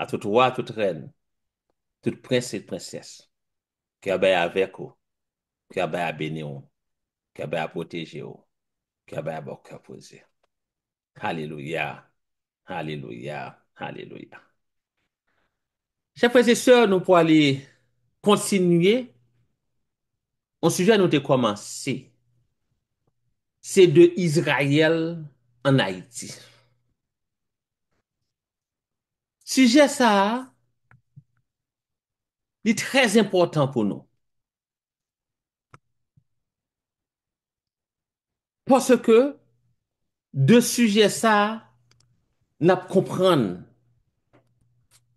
a tout roi, a tout reine, tout prenses et prenses, ki abe a vek ou, ki abe a bene ou, ki abe a poteje ou, ki abe a bok apose. Halilouya, halilouya, halilouya. Chè prese sè, nou pou alè konsinuye, on sujè nou te komanse, se de Israel en Haïti. Suje sa li trez impotant pou nou. Pwase ke de suje sa na kompran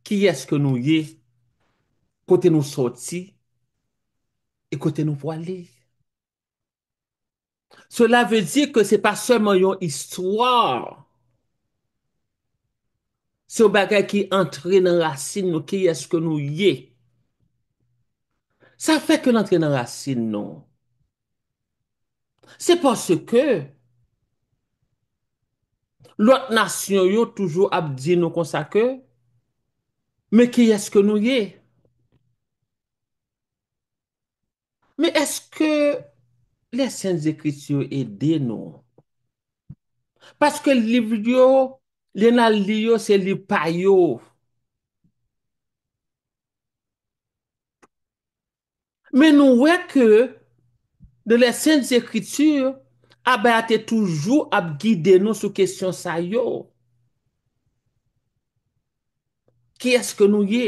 ki eske nou ye kote nou soti e kote nou wale. Sola ve di ke se pa seman yon histwoar. sou bagay ki entri nan rasin nou, ki eske nou ye. Sa fe ke nan entri nan rasin nou. Se pwase ke, lot nasyon yo toujou ap di nou konsa ke, me ki eske nou ye. Me eske, le sèns ekrit yo edè nou. Paske liv yo, Lè nan li yo se li pa yo. Mè nou wè kè de lè sènt sèkritur a bè ate toujou ap gidè nou sou kèsyon sa yo. Kè yè sèkè nou yè?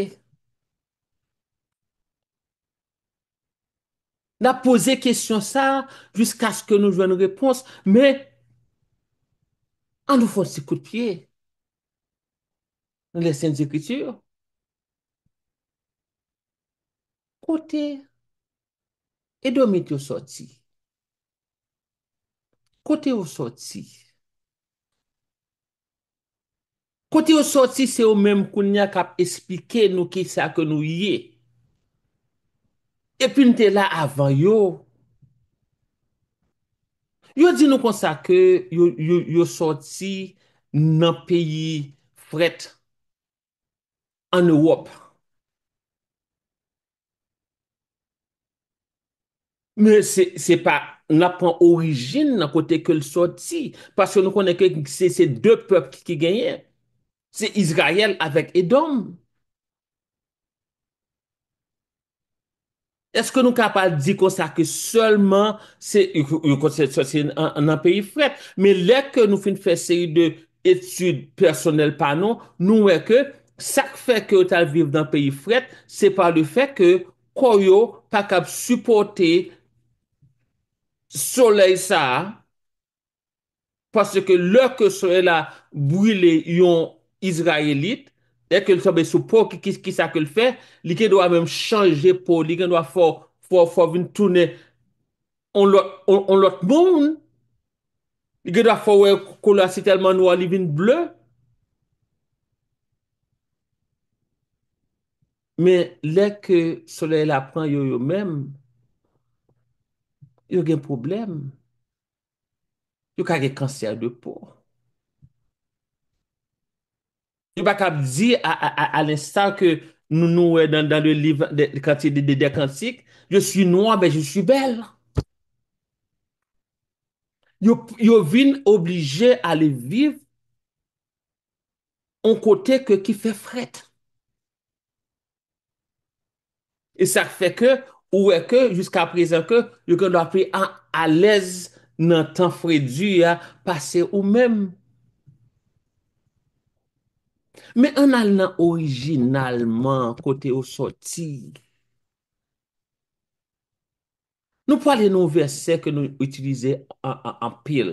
Nè posè kèsyon sa jouskè a sèkè nou jwè nou rèpons mè an nou fò sèkè kout piè. Nou lesen dikriti yo. Kote, edo met yo soti. Kote yo soti. Kote yo soti, se yo menm koun ya kap esplike nou ki sa ke nou ye. E pi nou te la avan yo. Yo. Yo di nou konsa ke yo soti nan peyi frete. an Ewop. Mwen se pa, nan pran orijin nan kote ke l sorti, paske nou konen ke se se de pep ki genyen. Se Izrayel avek Edom. Eske nou kapal di konsa ke solman se, yon konsa se sosi nan perifret, men lèk nou fin fè sèri de etude personel panon, nou wè ke Sak fe ke otal viv dan peyi fret, se pa li fe ke koyo pa kab suporte soley sa. Paske ke lor ke soley la brile yon Israelit, e ke l sobe sou po ki sak ke l fe, li ke do a mem chanje po. Li gen do a fo vintoune on lot moun. Li gen do a fo wè kou la sitelman wali vint bleu. Mè lè ke solè la pran yo yo mèm, yo gen problem, yo kage kanser de pou. Yo baka di a l'instan ke nou nou wè dan le liv de kanti de dekansik, yo si nou wè, ben yo si bel. Yo vin oblige ale viv an kote ke ki fe fret. E sa fè ke, ouè ke, jiska prezè ke, yo kè lò apè an alèz nan tan fredu ya pase ou mèm. Mè an alè nan orijinalman kote ou soti. Nou pou alè nou verse ke nou utilize an pil.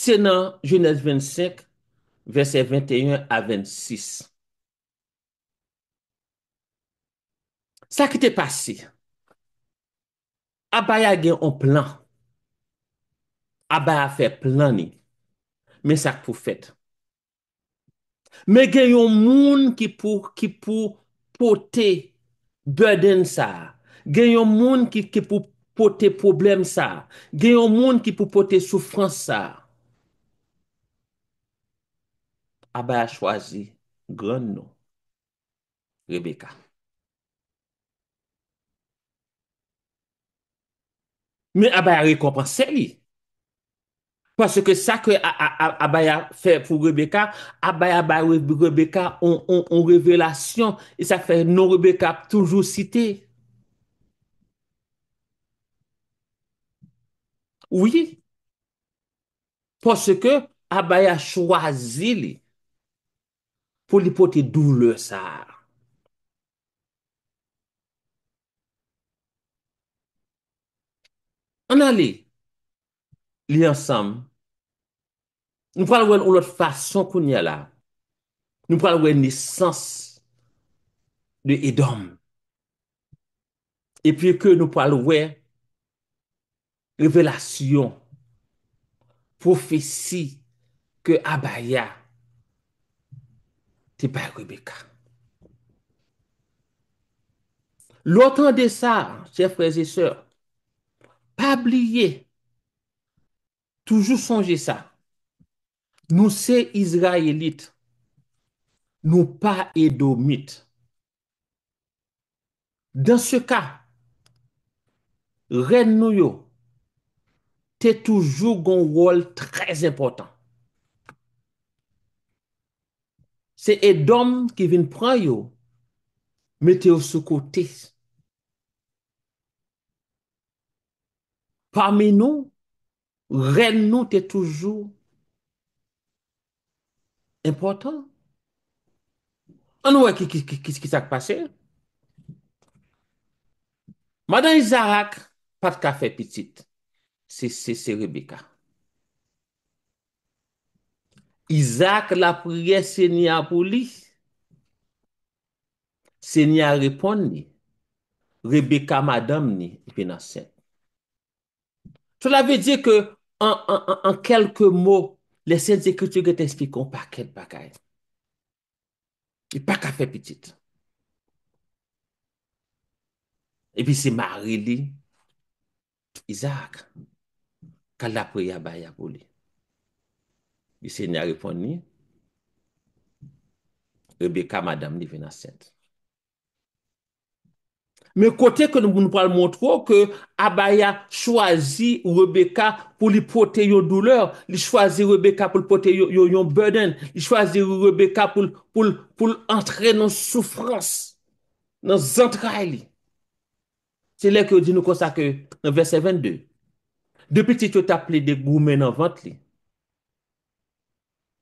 Se nan jenèz 25, verse 21 a 26. Sa ki te pasi, Abaya gen yon plan. Abaya fe plan ni, men sa ki pou fet. Men gen yon moun ki pou pote beden sa. Gen yon moun ki pou pote problem sa. Gen yon moun ki pou pote soufrans sa. Abaya chwazi gren nou, Rebekah. Men Abaya rekompansè li. Paske sa ke Abaya fè pou Rebecca, Abaya ba Rebecca on revelasyon. E sa fè non Rebecca toujou site. Ou yi? Paske Abaya chwazi li pou li pote dou le sa a. An ale, li ansam, nou pralwen ou lot fason koun ya la, nou pralwen nesans de edom, epi ke nou pralwen revelasyon, profesi ke abaya, te pa rebeka. Lò tan de sa, chè frèzè sèr, Pabliye, toujou sonje sa, nou se Izraelite, nou pa Edomite. Dans se ka, ren nou yo, te toujou goun wol trez important. Se Edom ki vin pran yo, mete yo soukote. Parmi nou, ren nou te toujou impotant. An nou wè ki s'ak pase? Mada Isaac pat ka fe pitit. Se se se Rebecca. Isaac la priye se ni apou li. Se ni a repon ni. Rebecca madame ni. Ipe nan set. Sola ve di ke an kelke mo, lesen zekritu ge te spikon, pa kel pa ka e. E pa ka fe pitit. E bi se ma re li, Isaac, kalapri ya bay ya boli. Bi se ni a repon ni, Rebecca madame ni venan sent. Me kote ke nou moun pral moun tro ke Abaya chwazi Rebecca pou li pote yon douleur. Li chwazi Rebecca pou li pote yon burden. Li chwazi Rebecca pou li antre nan soufrans. Nan zantra li. Se le ke ou di nou konsa ke nan verse 22. Depi ti yo tap li de goumen nan vant li.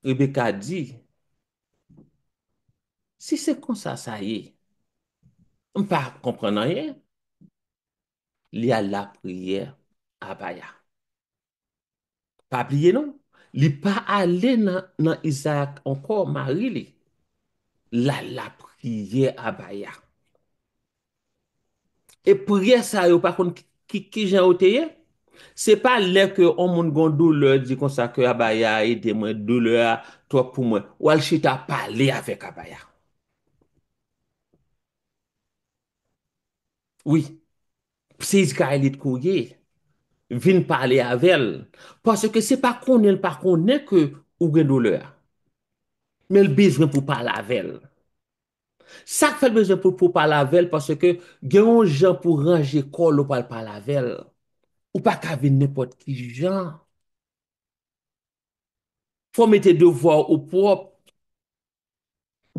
Rebecca di. Si se konsa sa ye. m pa komprenan ye, li a la priye Abayar. Pa priye nou, li pa ale nan Isaac, anko Marili, la la priye Abayar. E priye sa yo, pakoun ki jen ote ye, se pa le ke o moun gondou le, di konsa ke Abayar, e de mwen doule a, to pou mwen, wal chita pale avek Abayar. Oui. Pse iska elit kouye. Vin pale avel. Pase ke se pa konen pa konen ke ou gen doler. Men l bezwen pou pale avel. Sak fe l bezwen pou pale avel. Pase ke gen yon jen pou range kol ou pale pale avel. Ou pa ka vin nepot ki jen. Fon mette devwa ou pop.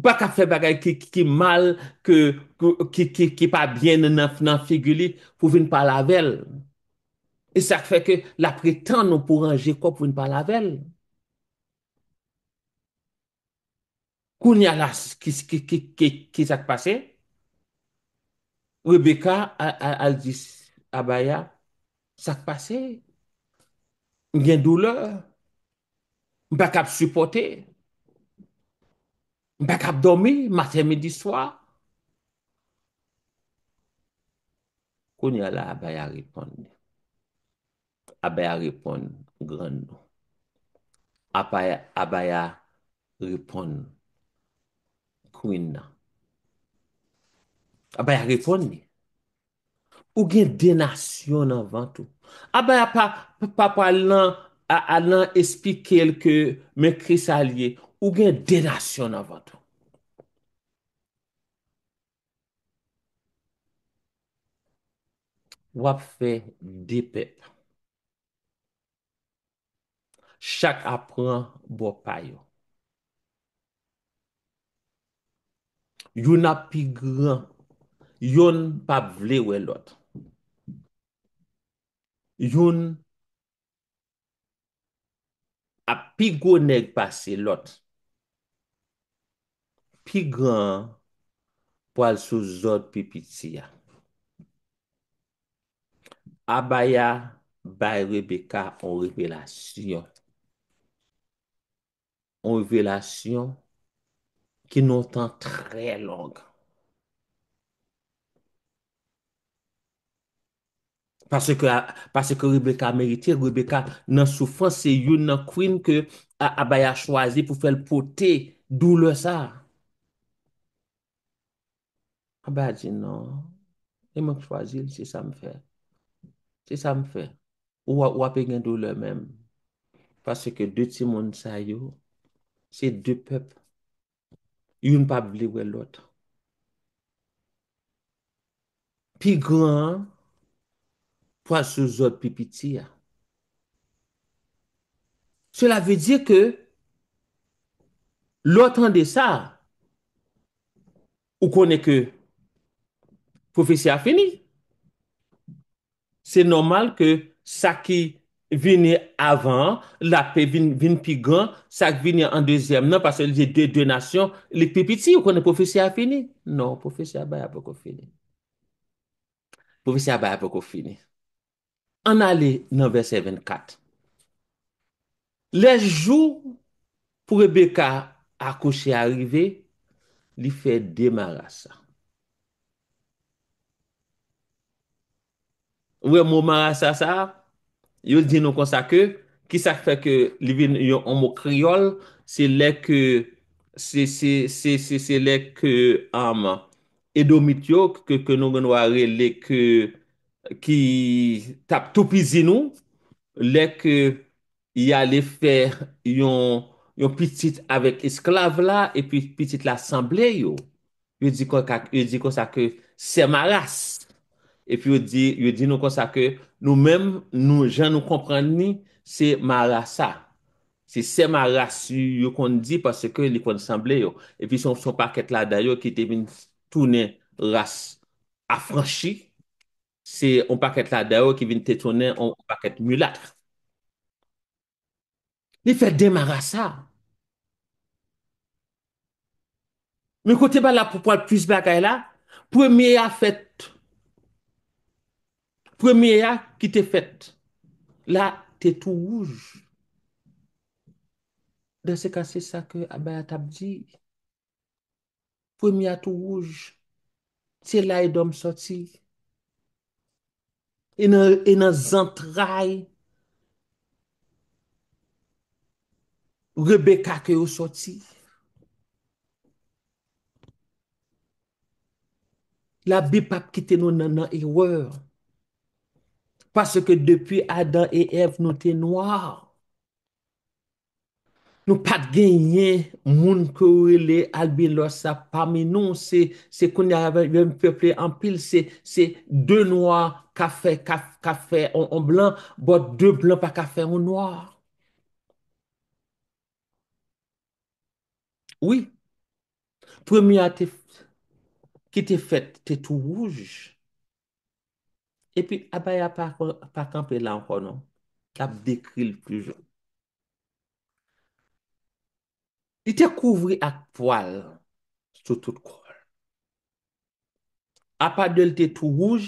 Bak ap fe bagay ki mal, ki pa bien nan figuli pou vin pa lavel. E sak fe ke la pretan nou pou ranje kwa pou vin pa lavel. Kounyalas, ki sak pase? Rebecca al dis abaya, sak pase? Mwen doule, bak ap suporte? Mpèk ap domi, matè midi swa. Koun yala abaya repon ni. Abaya repon, granbo. Abaya repon, kouin nan. Abaya repon ni. Ou gen denasyon nan vantou. Abaya pa pa pa lan, a lan espi kelke mèkri salye. Ou gen denasyon nan vantou. Ou gen denasyon avan tou. Wap fe depet. Chak apren bo payo. Yon api gran. Yon pa vle we lot. Yon api go neg pa se lot. pi gran pou al sou zot pi piti ya. Abaya bay Rebecca an revelasyon. An revelasyon ki nou tan tre long. Pase ke Rebecca merite, Rebecca nan soufans se yon nan kwin ke Abaya chwazi pou fel pote dou le sa. Aba di nan. Eman kwa zil, se sa m fe. Se sa m fe. Ou apen gen dou lè men. Pase ke dè ti moun sa yo. Se dè pep. Youn pa blé wè lòt. Pi gran. Pwa sou zòt pi piti ya. Sè la vè di ke. Lòt an de sa. Ou konè ke. profesi a fini. Se nomal ke sa ki vini avan, la pe vin pi gan, sa ki vini an dezyem. Nan pas se li de donasyon, li pe piti ou konen profesi a fini. Non, profesi a bay apoko fini. Profesi a bay apoko fini. An ale nan verset 24. Lej jou pou Rebecca akoshe arive, li fe demara sa. Ouwe mou maras asa, yo di nou konsa ke, ki sak feke li vin yon mou kriol, se lek ke, se lek ke am, edo mit yo, ke nou gen ware lek ke, ki tap topi zinou, lek ke, yi ale fe yon, yon pitit avek esklave la, epi pitit l'assemble yo, yo di konsa ke, se maras, Epi yo di nou konsa ke nou mem, nou jan nou kompren ni, se marasa. Se se marasu yo kon di paske li konsamble yo. Epi son paket la dayo ki te vin toune ras afranchi. Se on paket la dayo ki vin te toune on paket mulat. Ni fè demarasa. Mi kote ba la popol pwis bagay la, pou mi a fèt. Premye ya ki te fet, la te tou wouj. Dans se ka se sa ke Abaya tab di, premye ya tou wouj, se la e dom soti, e nan zant ray, rebeka ke ou soti. La bi pap ki te nou nan nan e wouj, Paske depi Adan e Ev nou te noyar. Nou pat genye moun kouyle albilosa parmi nou. Se konye avan yon peple anpil, se de noyar kafe, kafe an blan, bot de blan pa kafe an noyar. Oui, premia ki te fet, te tou roujj. epi apay apakampe lan konon, kap dekri l plus joun. I te kouvri ak poal, sou tout kol. Apak del te tou rouj,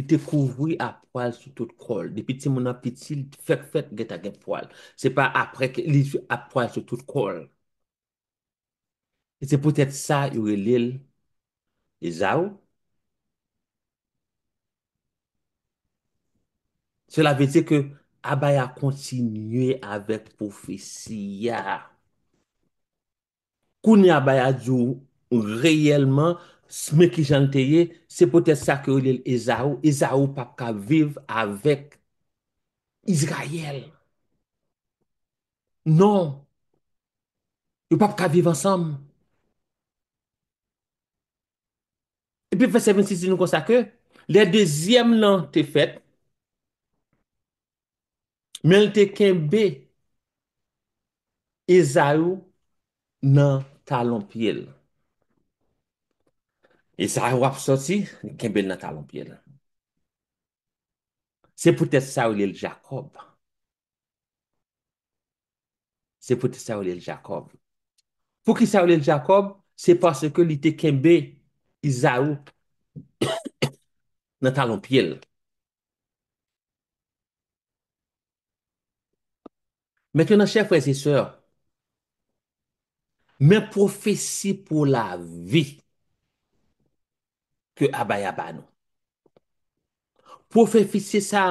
i te kouvri ak poal sou tout kol. Depi ti moun apiti, fek fek get agen poal. Se pa apre ke li ap poal sou tout kol. Se potet sa, yu e lil, e zaw, Se la veze ke Abaya kontinye avèk profesiya. Kouni Abaya djou reyèlman smè ki jan teye, se potè sa ke ou li el Ezaou. Ezaou pap ka vive avèk Izraël. Non. Yo pap ka vive ansam. E pi fè semen si zinou kon sa ke, le dezyem lan te fèt, Men l te kembe e zau nan talon pyele. E zau wap sosi, kembe nan talon pyele. Se pou te sa oule l Jakob. Se pou te sa oule l Jakob. Pou ki sa oule l Jakob, se pase ke li te kembe e zau nan talon pyele. Mèkè nan chèf wè zè sèr, mè profesi pou la vi kè Abay Abano. Profesi sa,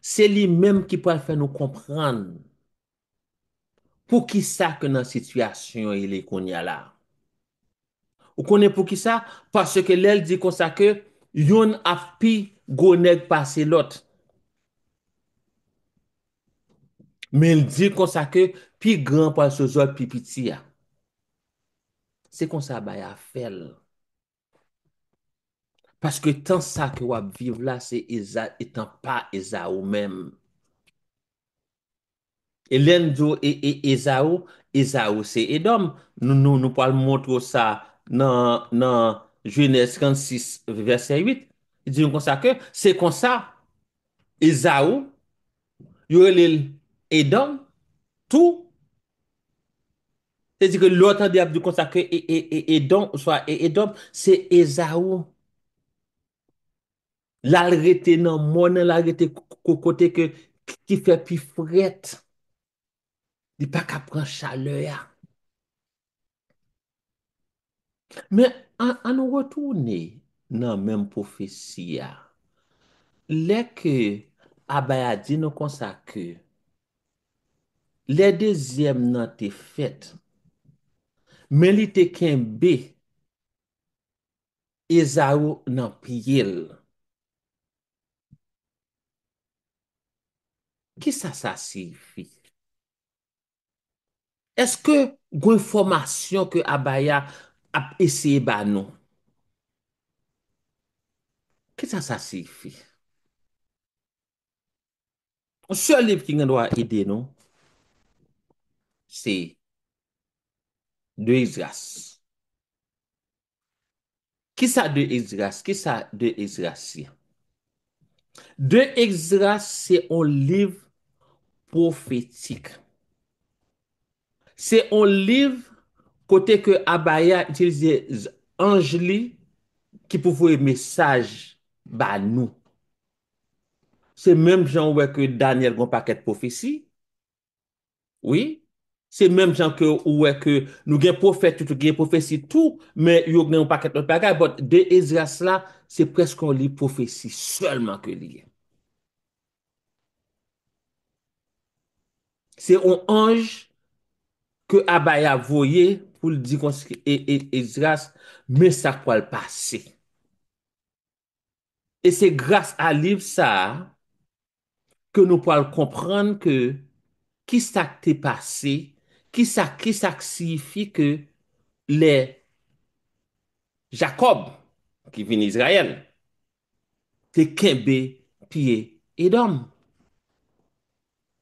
se li mèm ki pou al fè nou kompran pou ki sa kè nan situasyon ilè e kon yalè. Ou konè pou ki sa, pasè ke lèl di konsa kè yon api gounèk pasè lote. Men di kon sa ke pi gran pa se zo pi piti ya. Se kon sa bay a fel. Paske tan sa ke wap viv la se Eza etan pa Eza ou men. E lèn dyo e Eza ou, Eza ou se edom. Nou nou nou pal montro sa nan jwene 56 verset 8. Di kon sa ke, se kon sa, Eza ou, yo el el. Edom, tou. Se zi ke lotan di ap di konsa ke edom, se edom, se eza ou. Lal rete nan mounen, lal rete kou kote ke kiki fe pi fret. Di pa ka pran chale ya. Me an an wotouni nan menm poufessiya. Lè ke abayadi nan konsa ke, Le dezyem nan te fet. Men li te ken be. E za ou nan piyel. Ki sa sa si fi? Es ke gwen formasyon ke abaya ap eseye ba nou? Ki sa sa si fi? On se olip ki gen do a ede nou? Se de Ezras. Ki sa de Ezras? Ki sa de Ezras si? De Ezras se o liv profetik. Se o liv kote ke Abaya itilize Angeli ki pou fwe mesaj ba nou. Se mem jan weke Daniel gwen paket profesi. Oui. Se menm jan ke ouwe ke nou gen profet, tout gen profesi tou, men yon gen ou pa keton pa gay, bon de Ezra sla, se pres kon li profesi, selman ke li gen. Se on anj, ke abaya voye, pou li di konski, e, e Ezra, men sa kwa l pase. E se grasa a liv sa, ke nou kwa l kompran ke, ki sa te pase, Ki sa ki sa ksifi ke le Jakob ki vin Israel te kembe piye edom.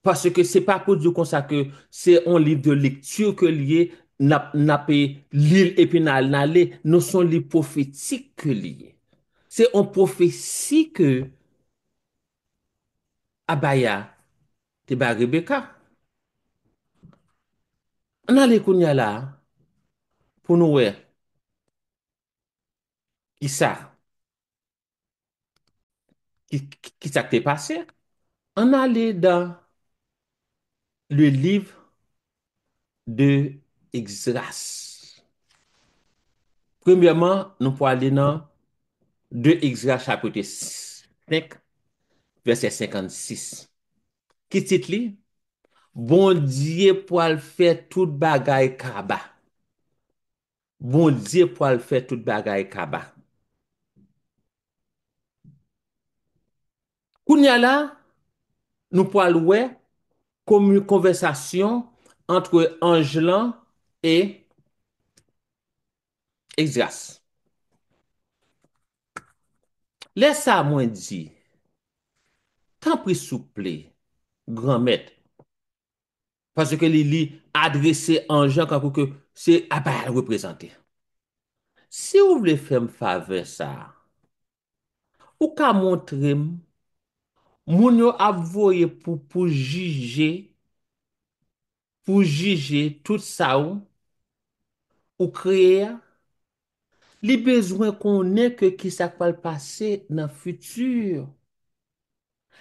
Paske se pa pou di konsa ke se on li de lektur ke liye na pe liye epi na liye no son li profetik ke liye. Se on profetik ke abaya te ba Rebecca. An ale koun ya la, pou nou we, ki sa, ki sa kte pase, an ale dan le liv de Ixras. Premièman, nou pou ale nan de Ixras chapote 5, verse 56, ki titli... Bondye pou al fè tout bagay kaba. Bondye pou al fè tout bagay kaba. Kounyala nou pou al wè komu konversasyon antre Angeland e Exras. Lesa mwen di tan pri souple gran mette pase ke li li adrese an jan kakou ke se apayal represente. Se ou ble fèm fave sa, ou ka montrem, moun yo avoye pou pou jije, pou jije tout sa ou, ou kreye, li bezwen konen ke ki sa kwa l pase nan futur.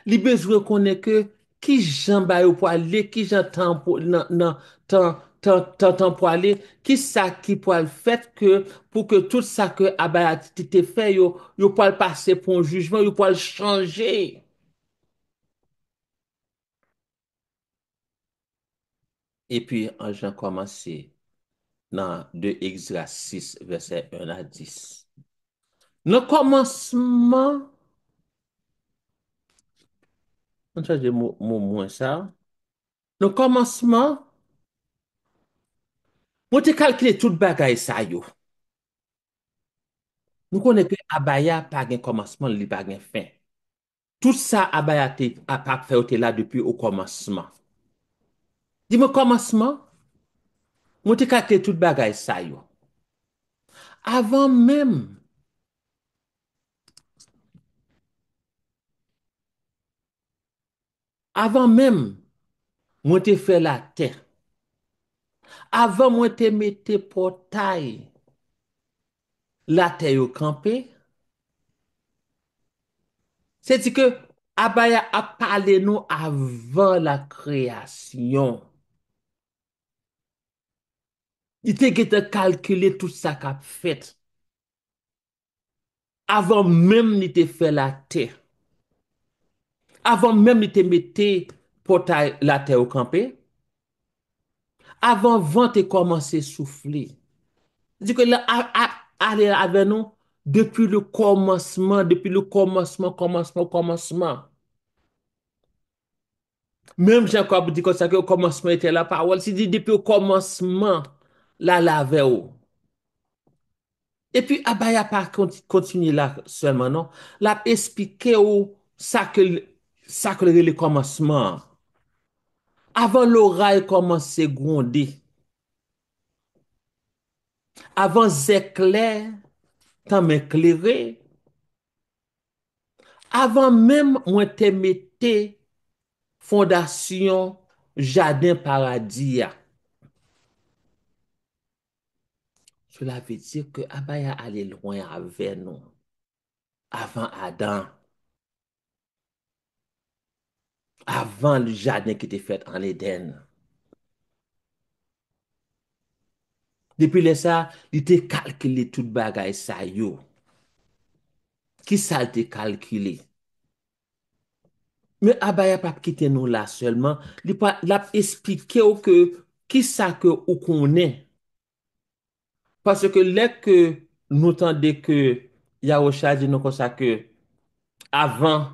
Li bezwen konen ke Ki jan ba yo pou alè, ki jan tan pou alè, ki sa ki pou al fèt pou ke tout sa ke abayatite fè yo, yo pou al pase pou an jujman, yo pou al chanje. E pi an jan komanse nan de exrasis versè 1 a 10. Nan komanseman, moun moun sa nou komanseman moun te kalkile tout bagay sa yo nou konen ke abaya pa gen komanseman li bagen fin tout sa abaya te apap feyo te la depi ou komanseman di moun komanseman moun te kalkile tout bagay sa yo avan menm avan mèm mwen te fè la tè, avan mwen te mèm te potay, la tè yo kampè, se di ke abaya ap pale nou avan la kreasyon, ite gè te kalkile tout sa kap fèt, avan mèm ni te fè la tè, avan mèm li te mette pou ta la te okampe. Avan vant te komanse soufli. Di ki la ap ale la ave nou, depi le komanseman, depi le komanseman, komanseman, komanseman. Mèm janko ap di kon sa ki o komanseman ete la pa. Wèl si di depi o komanseman la la ave ou. E pi abay ap ap kontini la seman nou. La ap espike ou sa ki Sakleri li komanseman. Avan lora yi komanse gwonde. Avan zekler. Tan menkleri. Avan menm mwen temete. Fondasyon. Jadin paradiya. Jola ve dire ke abaya ale lwen aven nou. Avan adan. avan l jaden ki te fet an Eden. Depi le sa, li te kalkile tout bagay sa yo. Ki sa te kalkile? Me abay ap ap kite nou la selman, li ap esplike ou ke, ki sa ke ou konen? Paske lek ke, nou tan de ke, ya wosha di nou kon sa ke, avan,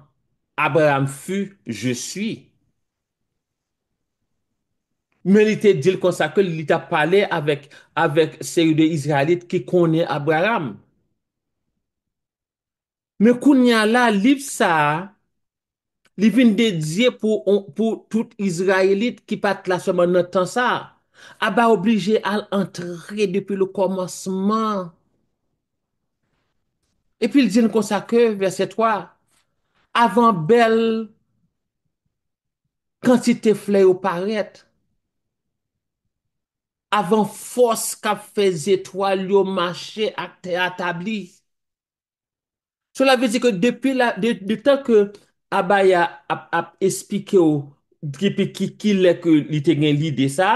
Abraham fü, je sy. Men li te dil konsa ke li ta pale avèk se yu de Israelit ki konè Abraham. Men kounè la, lip sa, li vin dedye pou tout Israelit ki pat la soman nan tan sa. Aba oblige al antre depè le komanseman. Epi li din konsa ke, verse 3, avan bel kantite fle ou paret, avan fos kap fe zetwa li yo mache ak te atabli. Sou la vezi ke depi la, depi tan ke Abaya ap ap espike ou, ki pe ki ki le ke li te gen li de sa,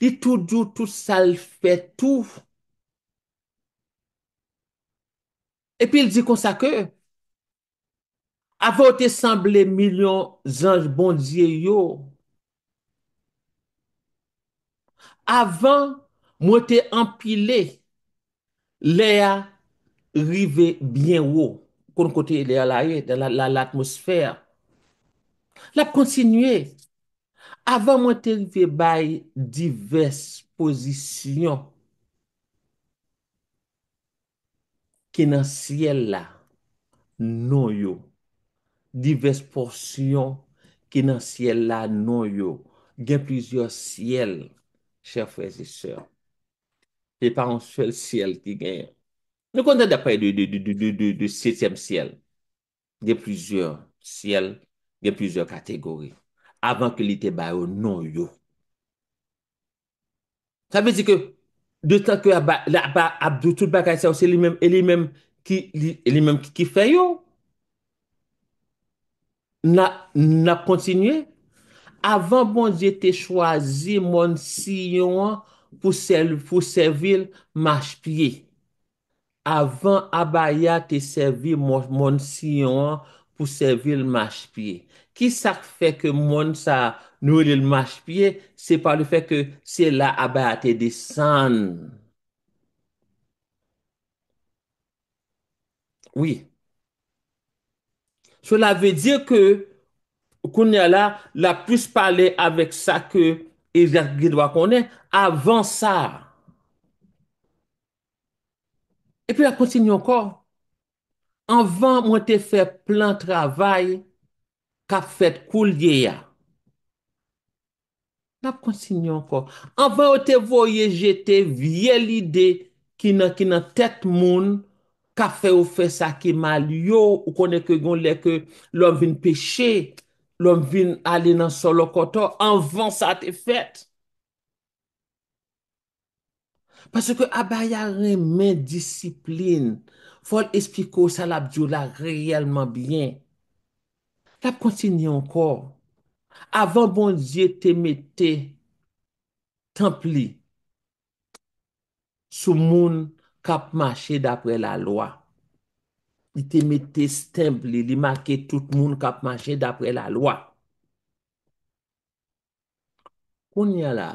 li tou djou, tou sal fe tou. E pi li di kon sa ke, avan ou te sanble milyon zanj bondye yo, avan mwen te empile, le a rive bien wo, kon kote le a la ye, la atmosfer, la kontinue, avan mwen te rive bay diwes pozisyon, ki nan syel la, non yo, Divers porsyon ki nan siel la non yo. Gen plizye siel, chèfèzè sè. E pa an svel siel ki gen. Nou kontè dè pa yè de sètèm siel. Gen plizye siel, gen plizye kategori. Avan ke li te ba yo non yo. Sa vè zi ke, de tan ke la ba abdou tout baka yè sè, ou se li mèm e e ki fè yo. Na kontinye? Avan bon je te chwazi moun siyon pou servil mash piye. Avan abaya te servil moun siyon pou servil mash piye. Ki sak fe ke moun sa nou li l mash piye? Se pa le fe ke se la abaya te desan. Ouye. Sola ve diyo ke kounye la, la pwis pale avek sa ke evak gidwa kounen, avan sa. E pi la konsinyon kon. Anvan mwen te fe plan travay ka fet koul ye ya. La konsinyon kon. Anvan mwen te voye jete vye li de ki nan tet moun Kafè ou fè sakè mal yo, ou konè ke gon lè ke lòm vin pechè, lòm vin alè nan solokoto, anvan sa te fèt. Pasè ke abayare men disiplin, fol espliko sa labdjou la reyèlman byen. Lab kontini ankor, avan bon zye teme te, te templi, sou moun, kap mache d'apre la lwa. I te mette stemple, li make tout moun kap mache d'apre la lwa. Koun ya la,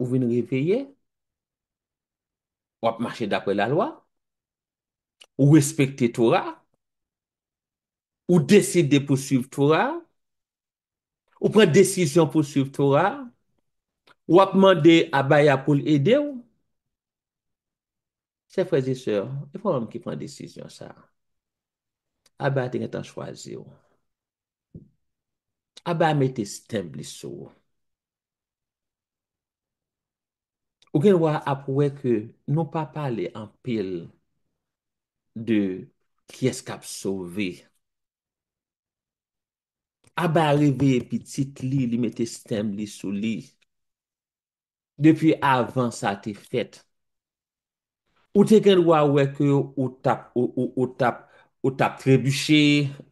ou vin riveye, wap mache d'apre la lwa, ou respekte Tora, ou deside pou suive Tora, ou pren desisyon pou suive Tora, wap mande Abaya pou l'ede ou, Se fweze se, e fwe mwem ki fwen desisyon sa. Aba teny ten chwazi ou. Aba mette stem li sou. Ou gen wwa ap wwe ke nou pa pale anpil de ki esk ap sove. Aba rebe pitit li, li mette stem li sou li. Depi avan sa te fet. Ou te gen lwa weke ou tap trebuche,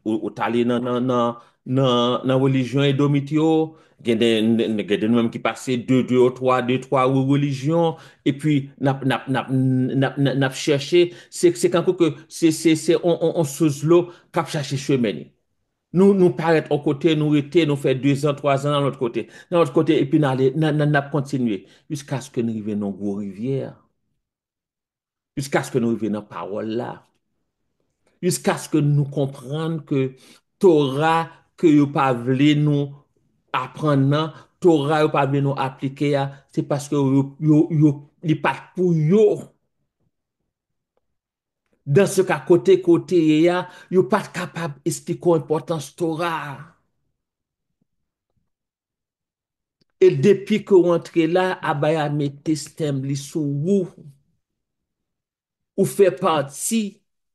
ou tali nan religyon e domit yo, gen de noum ki pase 2, 2, 3, 2, 3 ou religyon, e pi nap chache, se kan kou ke se on souz lo kap chache chemeni. Nou nou paret an kote, nou rete, nou fe 2 an, 3 an an anot kote, nan anot kote, e pi nan ap kontinwe, biskas ke nou rive nan gwo rivyer. Yusk aske nou ven an parol la. Yusk aske nou komprenn ke Torah ke yo pa vle nou apren nan, Torah yo pa vle nou aplike ya, se paske yo li pat pou yo. Dans se ka kote kote ya, yo pat kapab espliko importans Torah. E depi ke wantre la, abaya met este mli sou wou. Ou fè pati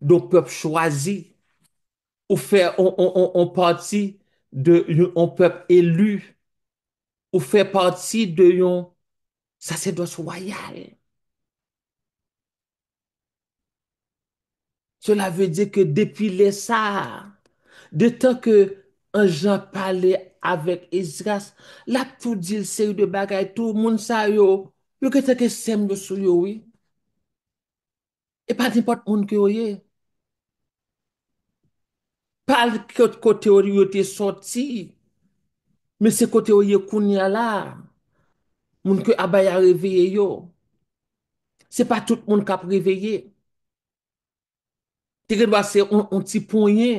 don pèp chwazi. Ou fè on pati don pèp elu. Ou fè pati don sasedoswayal. Sola vè di ke depile sa. De tan ke an jan pale avèk ezras. La poudil se yu de bagay tou moun sa yo. Yo ke teke sem yo sou yo wey. E pati pati moun ki oye. Pati kote oye te soti. Mwen se kote oye koun ya la. Moun ki abaya reveye yo. Se pati moun ki ap reveye. Te gwen wase an ti ponye.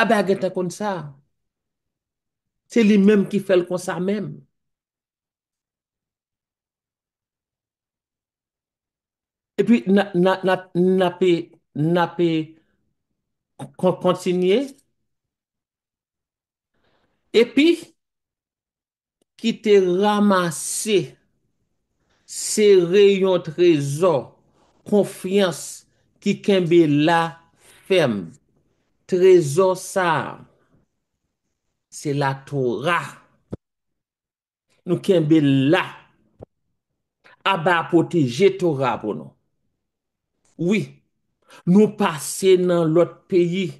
Abaya geta kon sa. Se li menm ki fel kon sa menm. E pi, na pe kontinye. E pi, ki te ramase se reyon trezon konfians ki kembe la fem. Trezon sa, se la tora. Nou kembe la. Aba apote je tora pou nou. Oui, nous passer dans l'autre pays.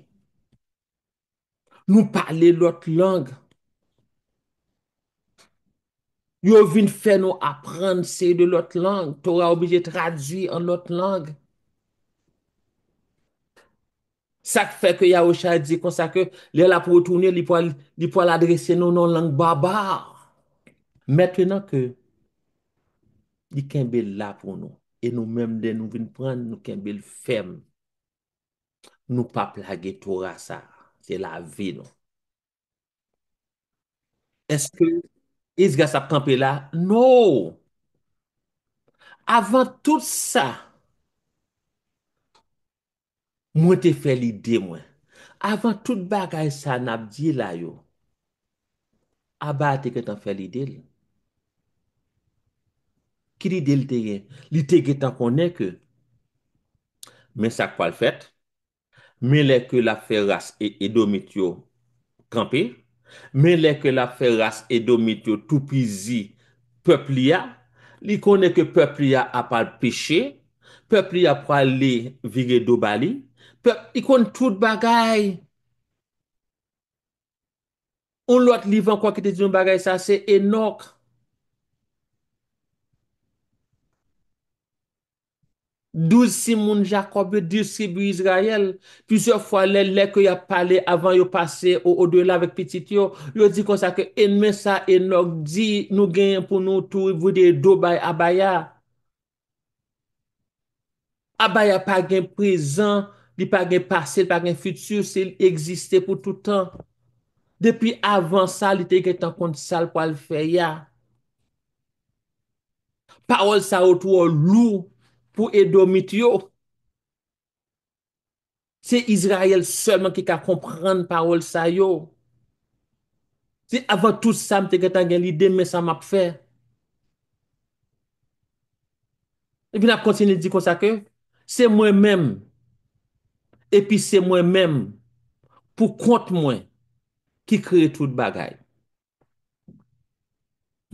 Nous parler l'autre langue. Nous venez nous apprendre l'autre langue. Nous allons nous traduire en l'autre langue. Ça fait que Yahusha a dit qu'il y a là pour tourner, il faut l'adresser dans l'autre langue. Maintenant que il y a quelqu'un là pour nous. E nou mèm den nou vin pran nou ken bel fèm. Nou papl ha getoura sa. Se la vi nou. Eske, izga sa kampe la? No! Avant tout sa, mwen te fè lidè mwen. Avant tout bagay sa nap di la yo, abate ketan fè lidè lè. li de li tege, li tege tan konen ke men sa kwa l fèt men lè ke la fè rase e idomit e yo kampe, men lè ke la fè rase e idomit yo toupizi pèpli ya li konen ke pèpli ya apal peche pèpli ya pral li vire do bali pèpli konen tout bagay on lòt li van kwa ki te di yon bagay sa se enok 12 simoun Jakob yo disribu Yisrael. Pisyor fwa lè lè ko yo pale avan yo pase o odwe la vek petit yo. Yo di kon sa ke enme sa enok di nou genyen pou nou tou vwede do bay Abaya. Abaya pa gen prezen, li pa gen pase, pa gen future, se il existe pou toutan. Depi avan sa, li te gen ten konti sal pou al fe ya. Parol sa otou ou lou. pou edomit yo. Se Israel seman ki ka kompren parol sa yo. Se avan tout sam te ketan gen li deme sa map fe. E bin ap konsine di konsa ke? Se mwen menm. E pi se mwen menm. Po kont mwen ki kreye tout bagay.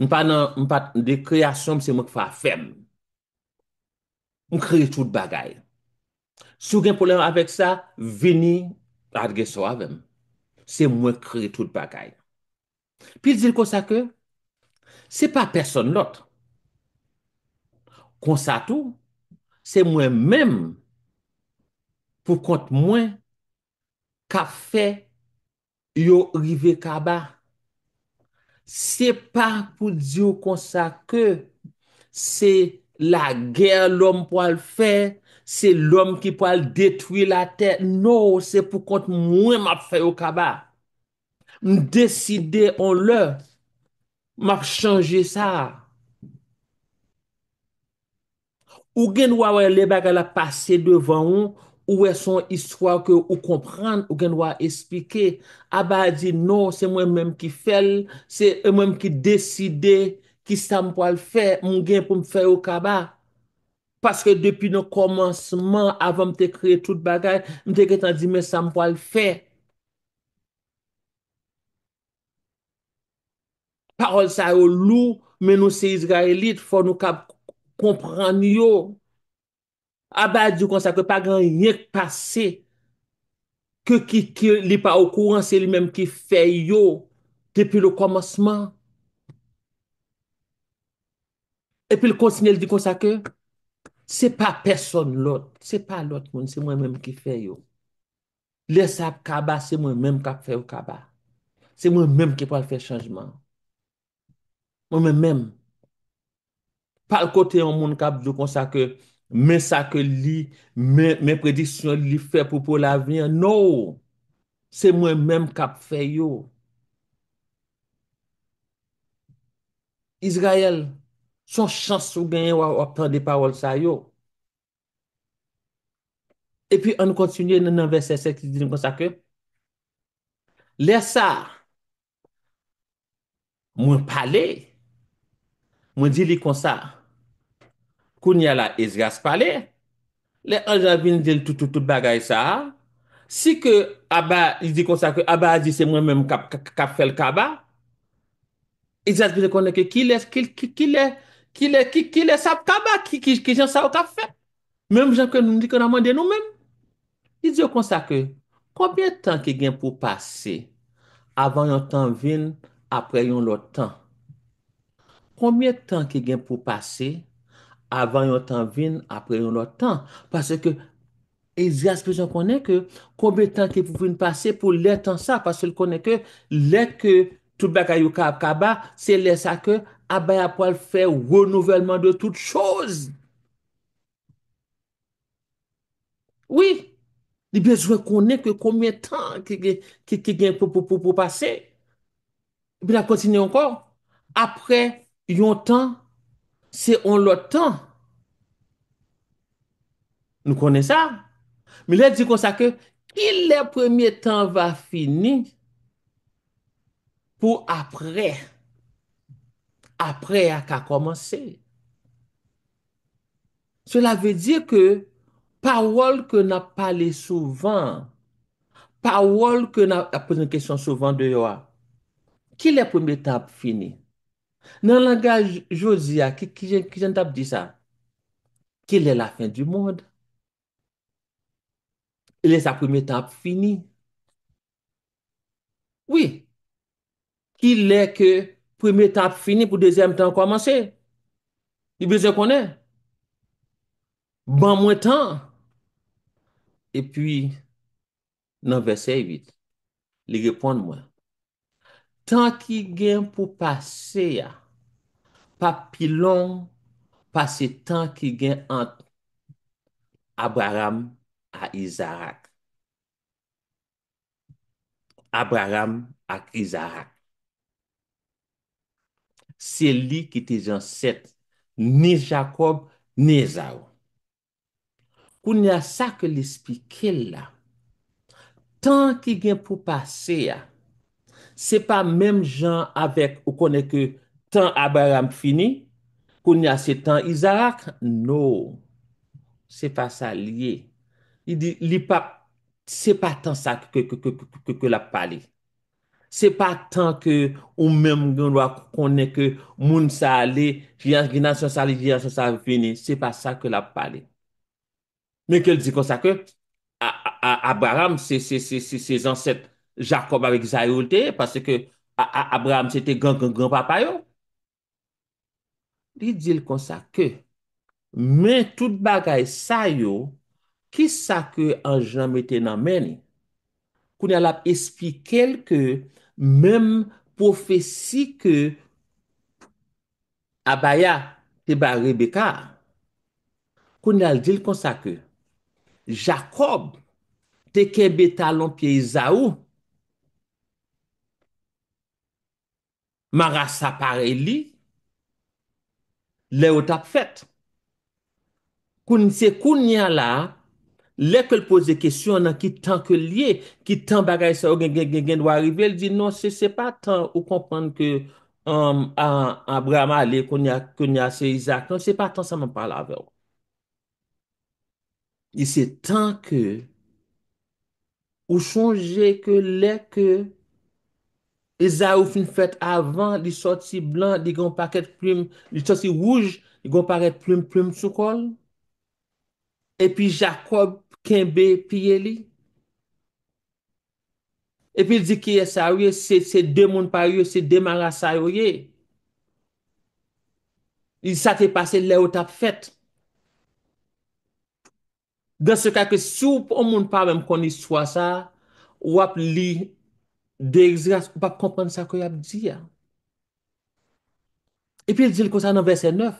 M pa nan de kreya som se mwen kwa femm. m kreye tout bagay. Sou gen pou len avèk sa, veni adge so avèm. Se mwen kreye tout bagay. Pi di l konsa ke, se pa person lot. Konsa tou, se mwen mèm, pou kont mwen, ka fe, yo rive kaba. Se pa pou di yo konsa ke, se mwen, La gèr lòm pou al fè, se lòm ki pou al detwi la tè. Nou, se pou kont mwen map fè ou kaba. M'deside an lò. M'ak chanje sa. Ou gen wawè le baga la pase devan ou, ou wè son istwa ou ke ou kompran, ou gen wawè esplike. Aba di nou, se mwen mèm ki fèl, se mwen mèm ki deside, Ki sa mpwa l fè, mwen gen pou m fè yo kaba. Paske depi nou komanseman, avan mte kre tout bagay, mte kre tan di men sa mpwa l fè. Parol sa yo lou, men nou se izraelit, fò nou kap kompran yo. Aba di kon sa ke pa gran yek pase. Ke ki li pa okouran, se li menm ki fè yo depi nou komanseman. epi l kon sinel di kon sa ke, se pa person l ot, se pa l ot moun, se mwen menm ki fe yo. Le sap kaba, se mwen menm kap fe yo kaba. Se mwen menm ki pa fe chanjman. Mwen menm menm. Par kote yon moun kap di kon sa ke, men sa ke li, men predisyon li fe pou pou la vinyan. No, se mwen menm kap fe yo. Izrael, Son chansou genye wap tan depa wòl sa yo. E pi an kontinye nan anvesese ki di kon sa ke. Le sa. Mwen pale. Mwen di li kon sa. Koun ya la ez gaz pale. Le an jan bin di l tutu tutu bagay sa. Si ke aba, li di kon sa ke, aba a di se mwen menm kap fel kaba. Ez gaz bi dekone ke ki le, ki le, ki le. Ki le sap kaba, ki jan sa ou ka fe. Mem jan ke nou di ke nan mande nou men. I di yo konsta ke, komye tan ki gen pou pase, avan yon tan vin, apre yon lot tan. Komiye tan ki gen pou pase, avan yon tan vin, apre yon lot tan. Pase ke, e zi yaspe yon konen ke, komye tan ki pou vin pase, pou letan sa, pasel konen ke, letan se le sa ke, Abay apwa l fè renouvellman de tout chòz. Oui. Di biè jwe konè kè koumyè tan ki gen pou pou pou pou passe. Bi la kontinè ankor. Apre, yon tan, se on lot tan. Nou konè sa. Mi lè di kon sa ke, ki lè premye tan va fini pou apre. Apre. apre a ka komanse. Sola ve diye ke pa wol ke na pale souvan, pa wol ke na apre souvan de yo a, ki le pweme tab fini? Nan langaj jodi a, ki jen tab di sa, ki le la fin du moun? Le sa pweme tab fini? Oui, ki le ke Primi etap fini pou dezem tan komanse. Ibeze konen. Ban mwen tan. E pi nan verse evit. Li repon mwen. Tan ki gen pou pase ya. Pa pilon. Pase tan ki gen an. Abraham a Izarak. Abraham a Izarak. Se li ki te jan set, ni Jacob, ni Zaw. Koun ya sa ke li spike la, tan ki gen pou pase ya, se pa menm jan avèk ou konè ke tan Abraham fini, koun ya se tan Isaac, nou, se pa sa liye. Li pa, se pa tan sa ke la pali. Se pa tan ke ou mèm gwen lwa konè ke moun sa ale, jina san sa ale, jina san sa ale vini. Se pa sa ke la pale. Mè ke l di kon sa ke? Abraham se zan set Jacob avèk zayolte, pase ke Abraham se te gwen gwen gwen papay yo. Li dil kon sa ke? Mè tout bagay sa yo, ki sa ke an jan meten nan meni? Kounè la ap espi kelke, menm profesi ke Abaya te ba Rebeka koun aljil konsa ke Jakob te kebe talon pe Izaou Marasa pare li le ou tap fet koun se koun nyan la Lèkèl pose kèsyon nan ki tan ke liye, ki tan bagay sa ou gen gen gen gen gen dwa ribe, el di, non, se se pa tan ou kompande ke um, an Abrahama ale kon ya se Isaac, non se se pa tan sa man parle ave ou. Di se tan ke ou chonje ke lèkè Isaac ou fin fèt avan, li soti blan, li gon pakèt plume, li soti wouj, li gon pakèt plume plume sou kol, epi Jacob, Kenbe piye li. Epi di ki e sa ouye, se demoun pa ouye, se demara sa ouye. Sa te pase le ou tap fet. Dans se ka ke sou pou moun pa mèm koni swa sa, wap li de egzras, wap kompon sa koy ap di ya. Epi di li kon sa nan vese 9.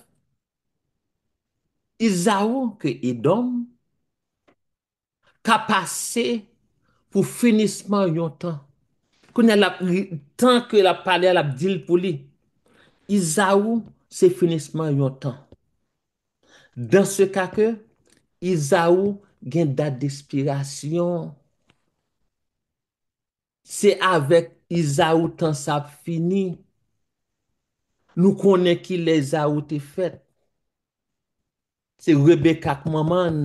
I zawon ke idom, Ka pase pou finisman yon tan. Kounen la tan ke la pale alap dil pou li. Izaou se finisman yon tan. Dans se kake, Izaou gen da despirasyon. Se avek Izaou tan sa fini. Nou konen ki le Izaou te fet. Se rebe kakmanman.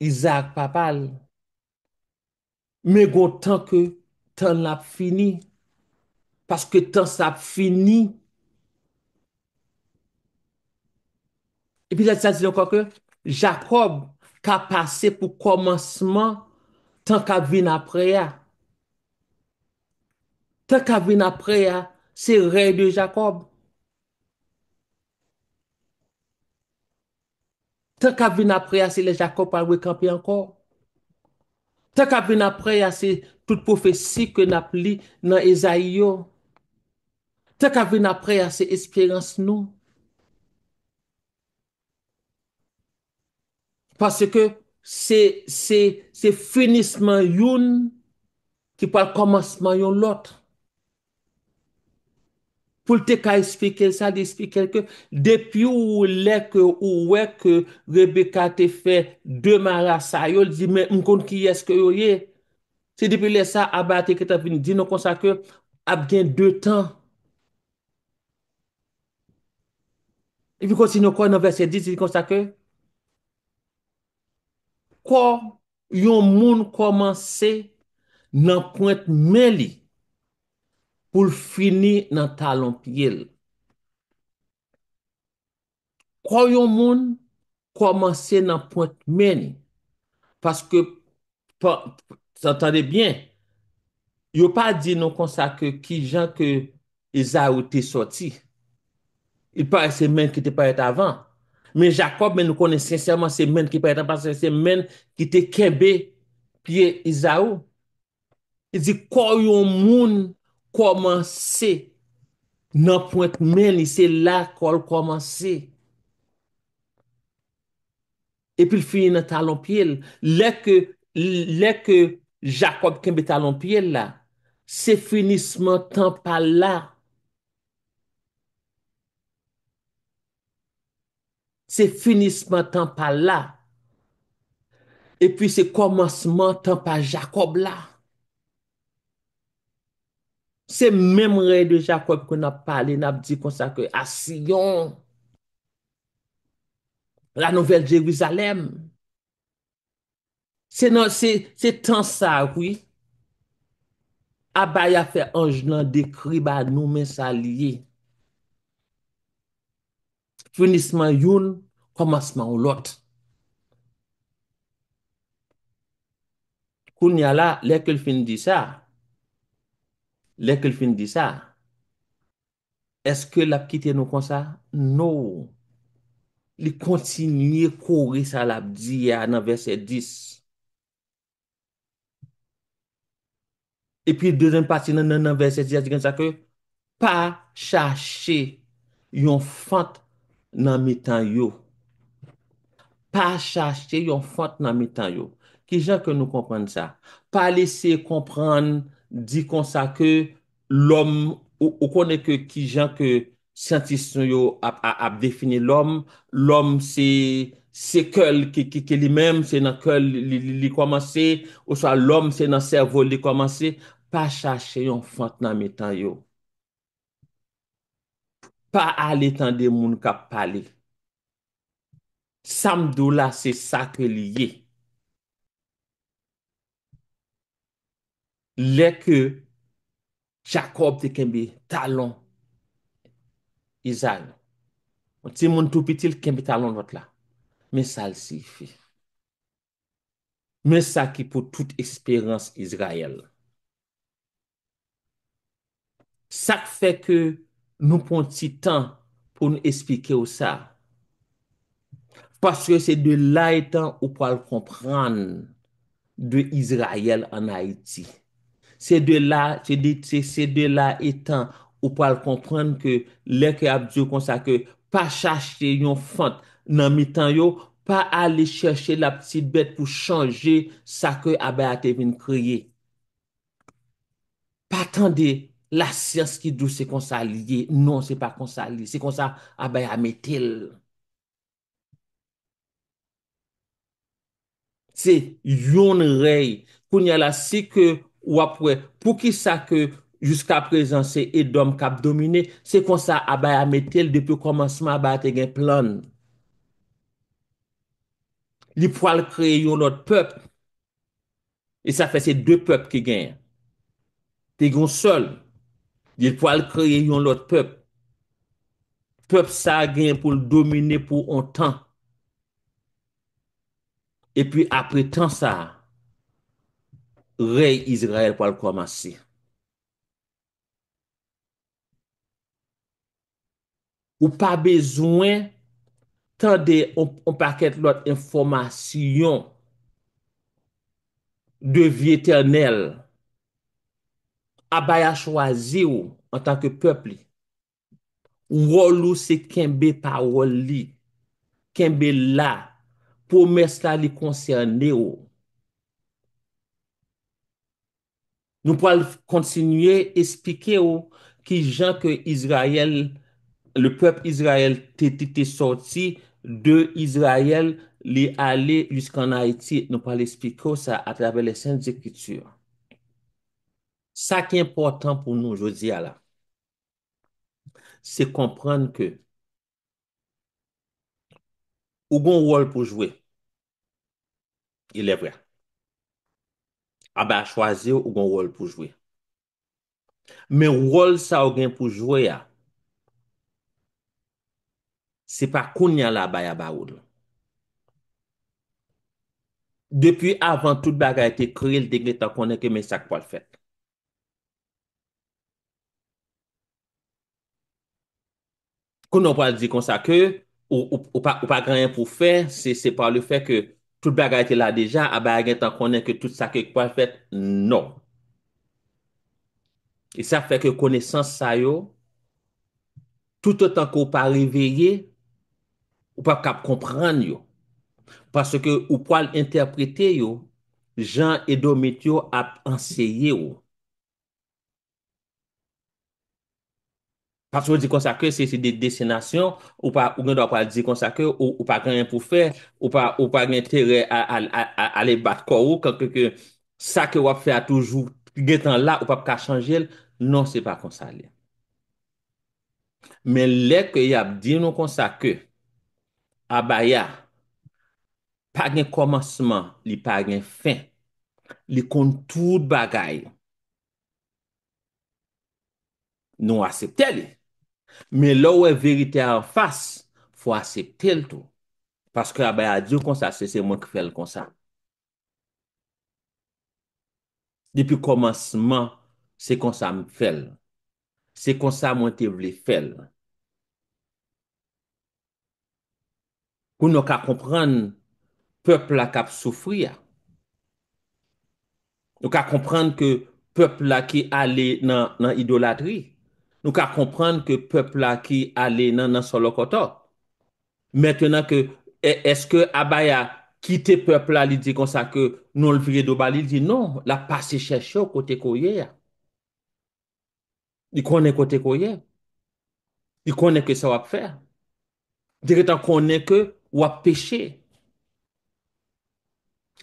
Isaac papal, mè gò tan ke tan la fini, paske tan sa fini. E pi la sa si lè konke, Jakob ka pase pou komanseman tan ka vin apre ya. Tan ka vin apre ya, se re de Jakob. Tenk avi napre yase le Jakob alwe kampi ankor. Tenk avi napre yase tout pofesi ke nap li nan Ezaio. Tenk avi napre yase esperans nou. Pase ke se finisman youn ki pal komansman yon lotre. pou te ka esfi kel sa, de esfi kel ke, depi ou lek ou wek, Rebecca te fe demara sa, yo li di men mkont ki yeske yo ye, se depi le sa, abate ket apeni, di nou konsa ke, ap gen de tan, epi konsi nou kon nan verse 10, di nou konsa ke, kwa yon moun komanse, nan point men li, pou l fini nan talon pi el. Koyon moun, koman se nan point meni, paske, s'antande bien, yo pa di nou konsa ki jan ke Izao te soti. Il pa re se men ki te pa et avan. Men Jacob, men nou konen senselman se men ki pa et avan, se men ki te kebe piye Izao. Koyon moun, koman se nan point men, se la kol koman se. E pi finis nan talon pi el, le ke Jakob kembe talon pi el la, se finis man tan pa la. Se finis man tan pa la. E pi se koman se man tan pa Jakob la. Se memre de Jacob kon ap pale, nap di konsakwe asiyon. Ah, la nouvel Jeruzalem. Se tan sa wii, abay afe anj nan dekri ba noumen sa liye. Fynisman yon, komansman ou lot. Koun ya la, lek el fin di sa, Lèkèl fin di sa. Eske lap kitè nou konsa? Nou. Li kontinye kouri sa lap di ya nan verse 10. E pi dejen pati nan verse 10 a di gen sa ke pa chache yon fante nan mitan yo. Pa chache yon fante nan mitan yo. Ki jen ke nou kompren sa. Pa lese kompren Di konsa ke l'om, ou konen ke ki jan ke scientiston yo ap defini l'om, l'om se ke li menm, se nan ke li komanse, ou sa l'om se nan servo li komanse, pa chache yon fante nan metan yo. Pa ale tan de moun kap pale. Samdou la se sa ke li ye. Lè ke Jakob te kembe talon izan. On ti moun toupitil kembe talon not la. Men sal si fi. Men sa ki pou tout espérans Izrael. Sa fe ke nou pon ti tan pou nou espike ou sa. Paske se de la etan ou pal kompran de Izrael an Haiti. Se de la, se de ti, se de la etan, ou pal kontran ke leke ap diyo konsa ke pa chache yon fante nan mitan yo, pa ale chache la ptite bet pou chanje sa ke abe a te vin kriye. Patande, la sers ki dou se konsa liye, non se pa konsa liye, se konsa abe a metil. Ti, yon rey, pou nye la se ke Ou apre pou ki sa ke Juska prezen se edom kap domine Se kon sa abay ametel Depi komanseman abay te gen plan Li pou al kreye yon lot pep E sa fe se de pep ke gen Te gen sol Li pou al kreye yon lot pep Pep sa gen pou domine pou ontan E pi apre tan sa rey Izrael pou al komansi. Ou pa bezwen, tan de, on paket lot informasyon de vie eternel, abaya chwazi ou, an tanke pepli, ou wolou se kembe pa wol li, kembe la, pou mes la li konserne ou, Nou pal kontinuye espike ou ki jan ke Israel, le pep Israel te te te sorti de Israel li ale lisk an Haiti. Nou pal espike ou sa atrave le sènd zekritur. Sa ki important pou nou jodi ala. Se kompran ke ou bon wòl pou jwè, ilè vre. a ah ba chwaze ou gon wol pou jwe. Men wol sa ou gen pou jwe ya, se pa koun yan la ba ya ba ou do. Non. Depi avan, tout baga ete kreye l dekletan konen ke mensak pa l fèt. Koun nan pa di kon sa ke, ou pa genyen pou fè, se pa l fèt ke tout bagay te la deja, abe agen tan konen ke tout sa ke kwa fèt, non. E sa fè ke kone san sa yo, tout an tan ke ou pa riveye, ou pa kap kompran yo. Paske ou pa l'interprete yo, jan edo met yo ap ansye yo. Patro di konsa ke se se de desinasyon ou pa ou gen do akwa di konsa ke ou pa gen pou fe ou pa gen tere a le bat kwa ou kanke ke sa ke wap fe a toujou gen tan la ou pa pou ka chanjel non se pa konsa li. Men lek ke yab di nou konsa ke a bayar pa gen komansman li pa gen fin li kontou bagay nou asepte li. Men lò wè verite an fas, fwa asep tel to. Paske abe a diyo konsa, se se mwen ki fel konsa. Depi komanseman, se konsa mwen fel. Se konsa mwen te vle fel. Kou nou ka kompran pepl la kap soufri ya. Nou ka kompran ke pepl la ki ale nan idolatri. Nou ka komprende ke peupla ki ale nan nan solokotor. Mètè nan ke, e, eske Abaya kite peupla li di konsa ke nou lvire do bali, li di non, la pase chèche ou kote koye ya. Di konen kote koye. Di konen ke sa wap fè. Dire tan konen ke wap peche.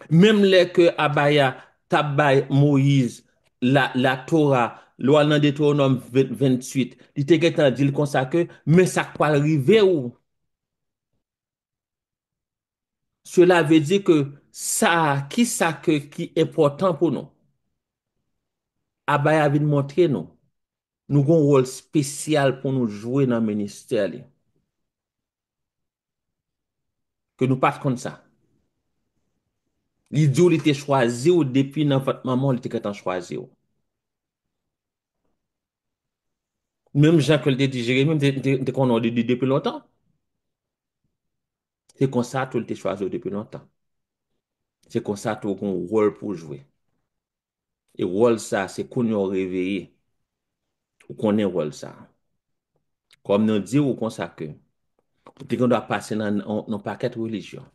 Mèm le ke Abaya tabay Moïse la Torah Lwa nan deto nan 28, li teket nan dil kon sa ke, men sa kwa rive ou. Sola ve di ke sa ki sa ke ki e portan pou nou. Abay avin montre nou, nou gon rol spesyal pou nou jwe nan menister li. Ke nou pat kon sa. Li di ou li te chwazi ou depi nan fat mamon li teket nan chwazi ou. Mèm jèm kèl tè tè jirè, mèm tè kèl nò dè dè dèpè lò tan. Tè kon sa tè lè tè chwa zè dèpè lò tan. Tè kon sa tè wè kon wòl pou jwè. E wòl sa, se kon nou wè vè yè, wè kon nou wòl sa. Kòm nou di wè kon sa kèm, tè kèm nou wè pasè nan pakèt relijyon.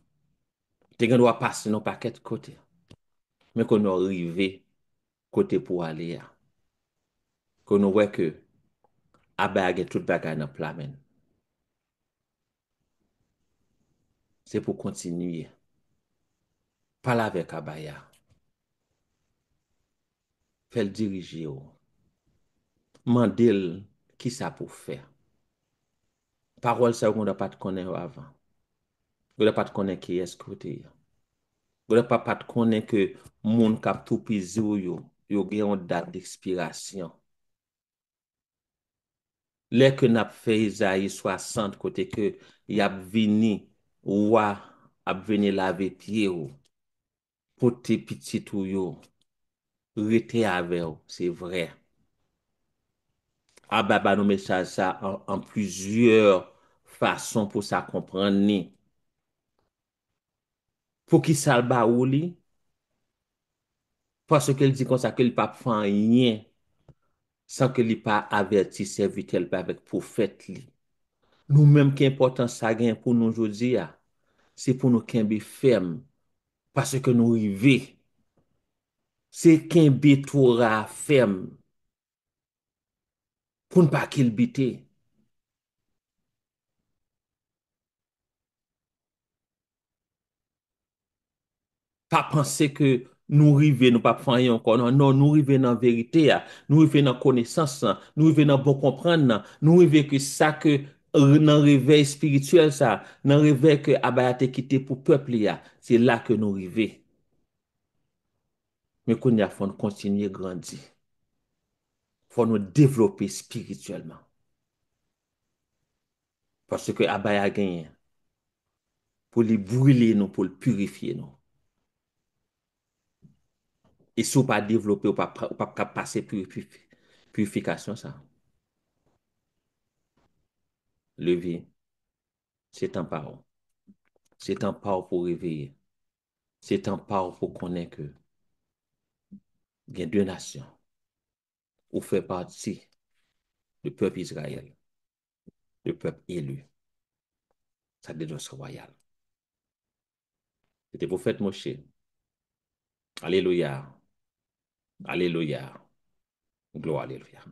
Tè kèm nou wè pasè nan pakèt kote. Mèm kon nou wè vè kote pou alè yè. Kon nou wè kèm, Abaya gen tout bagay nan plamen. Se pou kontinuye. Pal avek Abaya. Fel diriji yo. Mandil ki sa pou fe. Parol se yo goun da pat konen yo avan. Goun da pat konen ki eskote yo. Goun da pat konen ke moun kap tou pizou yo. Yo gen yon dat de ekspirasyon. Lè kè n ap fè y zayi swa sante kote kè y ap vini wwa ap vini lave pye ou. Pote piti tou yo. Rete ave ou. Se vre. A ah, baba nou mesaj sa an plusieurs fason pou sa komprende ni. Pou ki sal ba ou li. Pas se ke li di konsa ke li pa pran yen. San ke li pa averti se vitel pa vek poufet li. Nou menm ki importan sa gen pou nou jodi ya. Se pou nou kenbe ferm. Pase ke nou yi ve. Se kenbe tou ra ferm. Poun pa kil biti. Pa panse ke... Nou rive, nou pa pran yon kon, non, nou rive nan verite ya, nou rive nan konesansan, nou rive nan bon kompran nan, nou rive ke sa ke nan rivey spirituel sa, nan rivey ke Abaya te kite pou pepli ya, se la ke nou rive. Mwen kon ya fwa nou kontinye grandi, fwa nou devlope spirituelman. Pwase ke Abaya genyen, pou li brile nou, pou li purifiye nou. Et ne sont pas, vous pas passer purification. Ça. vie, C'est un parole. C'est un parole pour réveiller. C'est un parole pour connaître que il y a deux nations qui fait partie du peuple Israël, le peuple élu. Ça dédance royal. C'était prophète Alléluia. Alléluia. Gloire, à Alléluia.